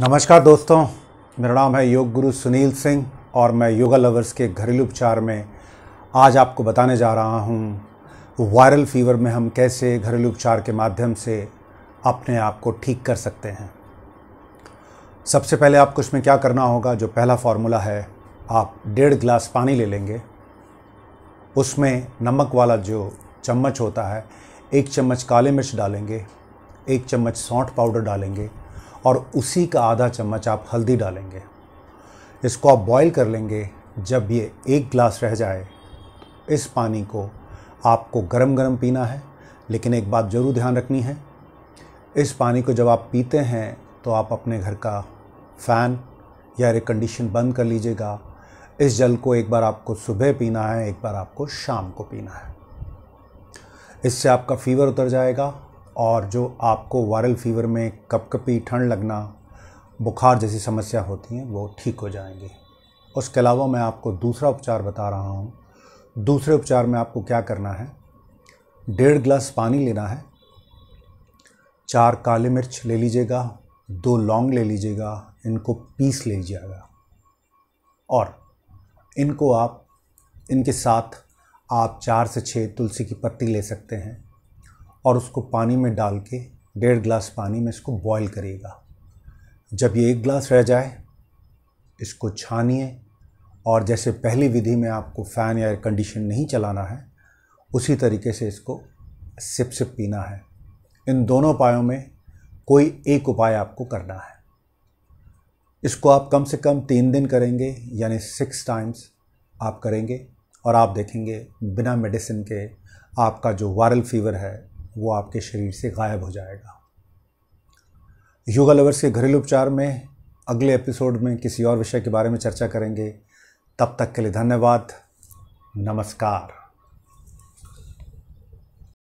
नमस्कार दोस्तों मेरा नाम है योग गुरु सुनील सिंह और मैं योगा लवर्स के घरेलू उपचार में आज आपको बताने जा रहा हूँ वायरल फीवर में हम कैसे घरेलू उपचार के माध्यम से अपने आप को ठीक कर सकते हैं सबसे पहले आपको इसमें क्या करना होगा जो पहला फार्मूला है आप डेढ़ गिलास पानी ले लेंगे उसमें नमक वाला जो चम्मच होता है एक चम्मच काले मिर्च डालेंगे एक चम्मच सौंठ पाउडर डालेंगे और उसी का आधा चम्मच आप हल्दी डालेंगे इसको आप बॉईल कर लेंगे जब ये एक ग्लास रह जाए इस पानी को आपको गरम गरम पीना है लेकिन एक बात ज़रूर ध्यान रखनी है इस पानी को जब आप पीते हैं तो आप अपने घर का फ़ैन या एयर कंडीशन बंद कर लीजिएगा इस जल को एक बार आपको सुबह पीना है एक बार आपको शाम को पीना है इससे आपका फीवर उतर जाएगा और जो आपको वायरल फीवर में कपकपी ठंड लगना बुखार जैसी समस्या होती हैं वो ठीक हो जाएंगे उसके अलावा मैं आपको दूसरा उपचार बता रहा हूँ दूसरे उपचार में आपको क्या करना है डेढ़ गिलास पानी लेना है चार काली मिर्च ले लीजिएगा दो लौंग ले लीजिएगा इनको पीस ले लीजिएगा और इनको आप इनके साथ आप चार से छः तुलसी की पत्ती ले सकते हैं और उसको पानी में डाल के डेढ़ ग्लास पानी में इसको बॉईल करिएगा जब ये एक ग्लास रह जाए इसको छानिए और जैसे पहली विधि में आपको फ़ैन या एयर कंडीशन नहीं चलाना है उसी तरीके से इसको सिप सिप पीना है इन दोनों उपायों में कोई एक उपाय आपको करना है इसको आप कम से कम तीन दिन करेंगे यानी सिक्स टाइम्स आप करेंगे और आप देखेंगे बिना मेडिसिन के आपका जो वायरल फीवर है वो आपके शरीर से गायब हो जाएगा योगा लवर्स के घरेलू उपचार में अगले एपिसोड में किसी और विषय के बारे में चर्चा करेंगे तब तक के लिए धन्यवाद नमस्कार